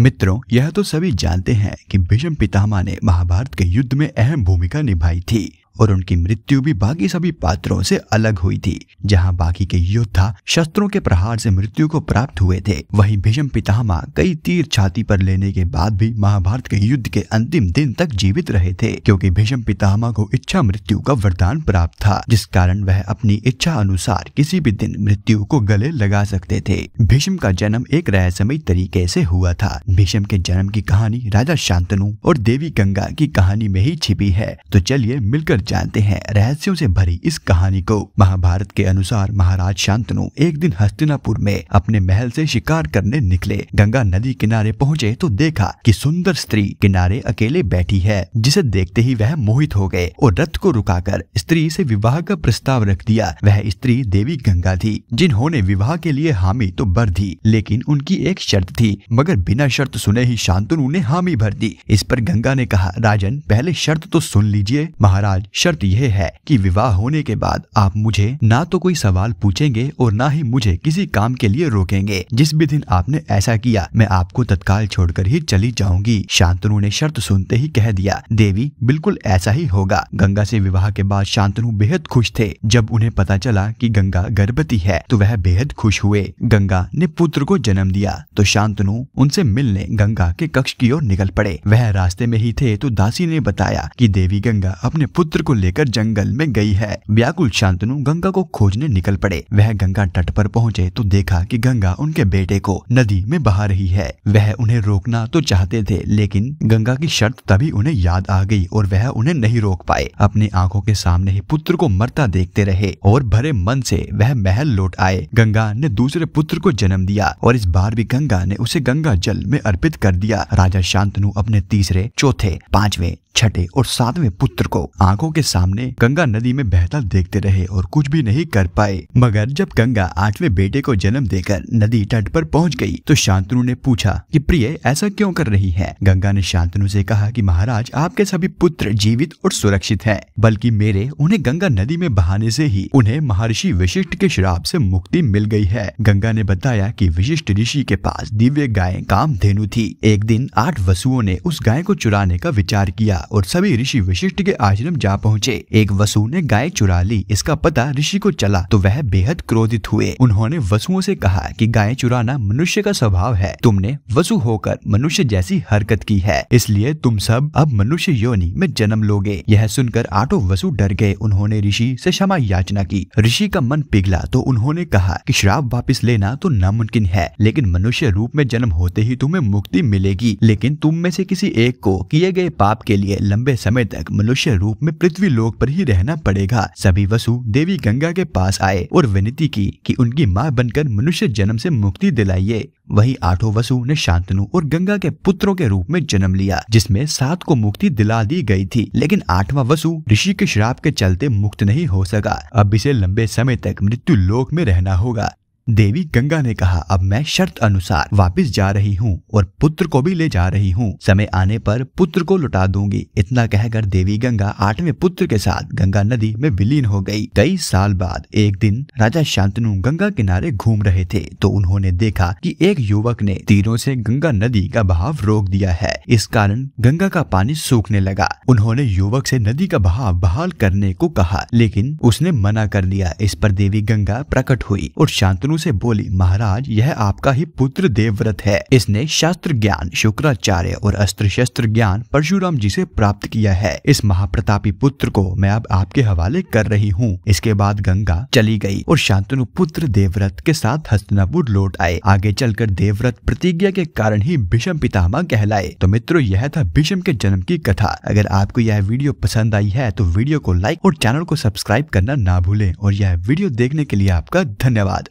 मित्रों यह तो सभी जानते हैं कि भीष्म पितामह ने महाभारत के युद्ध में अहम भूमिका निभाई थी और उनकी मृत्यु भी बाकी सभी पात्रों से अलग हुई थी जहां बाकी के योद्धा शस्त्रों के प्रहार से मृत्यु को प्राप्त हुए थे वहीं भीष्म पितामह कई तीर छाती पर लेने के बाद भी महाभारत के युद्ध के अंतिम दिन तक जीवित रहे थे क्योंकि भीष्म पितामह को इच्छा मृत्यु का वरदान प्राप्त था जिस कारण वह अपनी इच्छा अनुसार किसी भी दिन मृत्यु को गले लगा सकते थे भीष्म का जन्म एक रहस्यमय तरीके से हुआ था भीष्म के जन्म की कहानी राजा शांतनु और देवी गंगा की कहानी में ही छिपी है तो चलिए मिलकर जानते हैं रहस्यों से भरी इस कहानी को महाभारत के अनुसार महाराज शांतनु एक दिन हस्तिनापुर में अपने महल से शिकार करने निकले गंगा नदी किनारे पहुंचे तो देखा कि सुंदर स्त्री किनारे अकेले बैठी है जिसे देखते ही वह मोहित हो गए और रथ को रुकाकर स्त्री से विवाह का प्रस्ताव रख दिया वह स्त्री देवी गंगा थी जिन्होंने विवाह के लिए हामी तो भर दी लेकिन उनकी एक शर्त थी मगर बिना शर्त सुने ही शांतनु ने हामी भर दी इस पर गंगा ने कहा राजन पहले शर्त तो सुन लीजिए महाराज शर्त यह है कि विवाह होने के बाद आप मुझे ना तो कोई सवाल पूछेंगे और ना ही मुझे किसी काम के लिए रोकेंगे जिस भी दिन आपने ऐसा किया मैं आपको तत्काल छोड़कर ही चली जाऊंगी शांतनु ने शर्त सुनते ही कह दिया देवी बिल्कुल ऐसा ही होगा गंगा से विवाह के बाद शांतनु बेहद खुश थे जब उन्हें पता चला कि गंगा गर्भवती है तो वह बेहद खुश हुए गंगा ने पुत्र को जन्म दिया तो शांतनु उनसे मिलने गंगा के कक्ष की ओर निकल पड़े वह रास्ते में ही थे तो दासी ने बताया कि देवी गंगा अपने पुत्र को लेकर जंगल में गई है व्याकुल शांतनु गंगा को खोजने निकल पड़े वह गंगा तट पर पहुंचे तो देखा कि गंगा उनके बेटे को नदी में बहा रही है वह उन्हें रोकना तो चाहते थे लेकिन गंगा की शर्त तभी उन्हें याद आ गई और वह उन्हें नहीं रोक पाए अपनी आंखों के सामने ही पुत्र को मरता देखते रहे और भरे मन से वह महल लौट आए गंगा ने दूसरे पुत्र को जन्म दिया और इस बार भी गंगा ने उसे गंगा जल में अर्पित कर दिया राजा शांतनु अपने तीसरे चौथे पांचवे छठे और सातवें पुत्र को आंखों के सामने गंगा नदी में बहता देखते रहे और कुछ भी नहीं कर पाए मगर जब गंगा आठवें बेटे को जन्म देकर नदी तट पर पहुंच गई तो शांतनु ने पूछा कि प्रिय ऐसा क्यों कर रही है गंगा ने शांतनु से कहा कि महाराज आपके सभी पुत्र जीवित और सुरक्षित हैं बल्कि मेरे उन्हें गंगा नदी में बहाने से ही उन्हें महर्षि विशिष्ट के श्राप से मुक्ति मिल गई है गंगा ने बताया कि विशिष्ट ऋषि के पास दिव्य गाय काम धेनु थी एक दिन आठ वसुओं ने उस गाय को चुराने का विचार किया और सभी ऋषि वशिष्ठ के आश्रम जा पहुँचे एक वसु ने गाय चुरा ली इसका पता ऋषि को चला तो वह बेहद क्रोधित हुए उन्होंने वसुओं से कहा कि गाय चुराना मनुष्य का स्वभाव है तुमने वसु होकर मनुष्य जैसी हरकत की है इसलिए तुम सब अब मनुष्य योनि में जन्म लोगे यह सुनकर आठों वसु डर गए उन्होंने ऋषि से क्षमा याचना की ऋषि का मन पिघला तो उन्होंने कहा कि श्राप वापस लेना तो नामुमकिन है लेकिन मनुष्य रूप में जन्म होते ही तुम्हें मुक्ति मिलेगी लेकिन तुम में से किसी एक को किए गए पाप के लिए लिए लंबे समय तक मनुष्य रूप में पृथ्वी लोक पर ही रहना पड़ेगा सभी वसु देवी गंगा के पास आए और विनती की कि उनकी माँ बनकर मनुष्य जन्म से मुक्ति दिलाइए वही आठों वसु ने शांतनु और गंगा के पुत्रों के रूप में जन्म लिया जिसमें सात को मुक्ति दिला दी गई थी लेकिन आठवां वसु ऋषि के श्राप के चलते मुक्त नहीं हो सका अब इसे लंबे समय तक मृत्यु लोक में रहना होगा देवी गंगा ने कहा अब मैं शर्त अनुसार वापस जा रही हूँ और पुत्र को भी ले जा रही हूँ समय आने पर पुत्र को लुटा दूंगी इतना कहकर देवी गंगा आठवें पुत्र के साथ गंगा नदी में विलीन हो गई कई साल बाद एक दिन राजा शांतनु गंगा किनारे घूम रहे थे तो उन्होंने देखा कि एक युवक ने तीरों से गंगा नदी का बहाव रोक दिया है इस कारण गंगा का पानी सूखने लगा उन्होंने युवक से नदी का बहाव बहाल करने को कहा लेकिन उसने मना कर दिया इस पर देवी गंगा प्रकट हुई और शांतनु शंतनु से बोली महाराज यह आपका ही पुत्र देवव्रत है इसने शास्त्र ज्ञान शुक्राचार्य और अस्त्र शस्त्र ज्ञान परशुराम जी से प्राप्त किया है इस महाप्रतापी पुत्र को मैं अब आपके हवाले कर रही हूँ इसके बाद गंगा चली गयी और शांतनु पुत्र देवव्रत के साथ हस्तनापुर लौट आए आगे चलकर देवव्रत प्रतिज्ञा के कारण ही भीषम पितामा कहलाए तो मित्रों यह था भीषम के जन्म की कथा अगर आपको यह वीडियो पसंद आई है तो वीडियो को लाइक और चैनल को सब्सक्राइब करना ना भूलें और यह वीडियो देखने के लिए आपका धन्यवाद